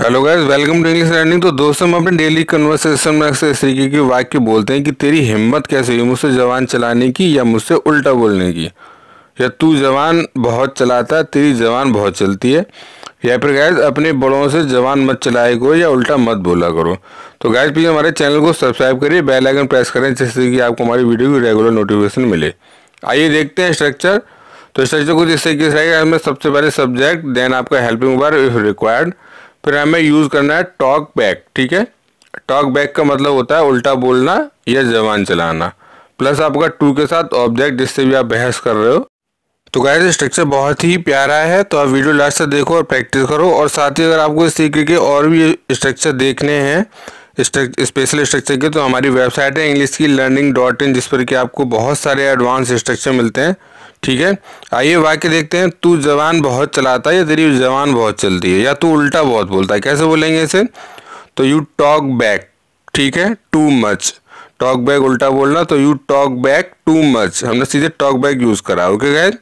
hello guys welcome to English learning तो दोस्तों हम अपने डेली कन्वर्सेशन में अक्सर इस तरीके के वाक्य बोलते हैं कि तेरी हिम्मत कैसे हुई मुझसे जवान चलाने की या मुझसे उल्टा बोलने की या तू जवान बहुत चलाता है तेरी जवान बहुत चलती है या फिर गाइस अपने बड़ों से जवान मत चलाए करो या उल्टा मत बोला करो तो गाइस प्लीज़ हमारे चैनल को सब्सक्राइब करिए बेल आइकन प्रेस करें जिससे कि आपको हमारी वीडियो की रेगुलर नोटिफिकेशन मिले आइए देखते हैं स्ट्रक्चर तो स्ट्रक्चर कुछ इस तरीके से रहेगा हमें सबसे पहले सब्जेक्ट देन आपका हेल्पिंग वर्ब इफ रिक्वायर्ड फिर हमें यूज़ करना है टॉक बैक ठीक है टॉक बैक का मतलब होता है उल्टा बोलना या जबान चलाना प्लस आपका टू के साथ ऑब्जेक्ट जिससे भी आप बहस कर रहे हो तो गाइस स्ट्रक्चर बहुत ही प्यारा है तो आप वीडियो लास्ट तक देखो और प्रैक्टिस करो और साथ ही अगर आपको इस तरीके के और भी स्ट्रक्चर देखने हैं स्पेशल स्ट्रक्चर के तो हमारी वेबसाइट है इंग्लिश की लर्निंग डॉट इन जिस पर कि आपको बहुत सारे एडवांस स्ट्रक्चर मिलते हैं ठीक है आइए वाक्य देखते हैं तू जवान बहुत चलाता है या तेरी जवान बहुत चलती है या तू उल्टा बहुत बोलता है कैसे बोलेंगे इसे तो यू टॉक बैक ठीक है टू मच टॉक बैक उल्टा बोलना तो you talk back too much हमने सीधे टॉक बैक यूज़ करा ओके गैर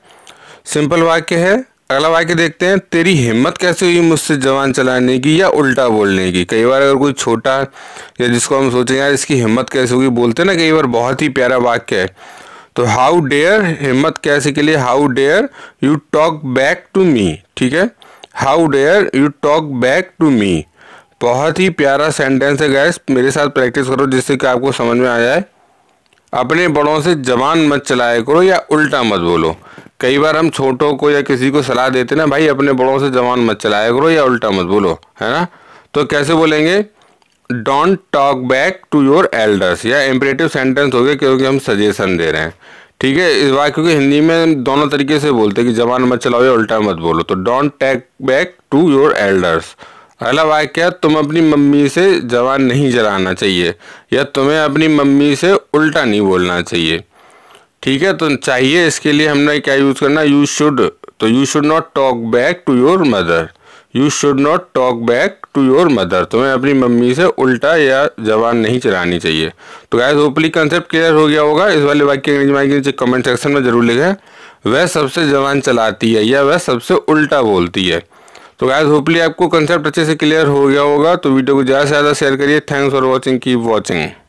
सिंपल वाक्य है अगला वाक्य देखते हैं तेरी हिम्मत कैसे हुई मुझसे जवान चलाने की या उल्टा बोलने की कई बार अगर कोई छोटा या जिसको हम सोचें यार इसकी हिम्मत कैसे होगी बोलते ना कई बार बहुत ही प्यारा वाक्य है तो हाउ डेयर हिम्मत कैसे के लिए how dare you talk back to me ठीक है how dare you talk back to me बहुत ही प्यारा सेंटेंस है गैस मेरे साथ प्रैक्टिस करो जिससे कि आपको समझ में आ जाए अपने बड़ों से जबान मत चलाया करो या उल्टा मत बोलो कई बार हम छोटों को या किसी को सलाह देते ना भाई अपने बड़ों से जबान मत चलाया करो या उल्टा मत बोलो है ना तो कैसे बोलेंगे don't talk back to your elders या इम्परेटिव सेंटेंस हो गया क्योंकि हम सजेशन दे रहे हैं ठीक है इस बात क्योंकि हिंदी में दोनों तरीके से बोलते हैं कि जबान मत चलाओ या उल्टा मत बोलो तो don't talk back to your elders अगला वाक्य तुम अपनी मम्मी से जवान नहीं जलाना चाहिए या तुम्हें अपनी मम्मी से उल्टा नहीं बोलना चाहिए ठीक है तो चाहिए इसके लिए हमने क्या यूज़ करना यू शुड तो you should not talk back to your mother you should not talk back to your mother तुम्हें अपनी मम्मी से उल्टा या जवान नहीं चलानी चाहिए तो गैस होपली कंसेप्ट क्लियर हो गया होगा इस वाले वाक्य के नीचे कमेंट सेक्शन में ज़रूर लिखें वह सबसे जवान चलाती है या वह सबसे उल्टा बोलती है तो गैस होपली आपको कंसेप्ट अच्छे से क्लियर हो गया होगा तो वीडियो को ज़्यादा से ज़्यादा शेयर करिए thanks for watching keep watching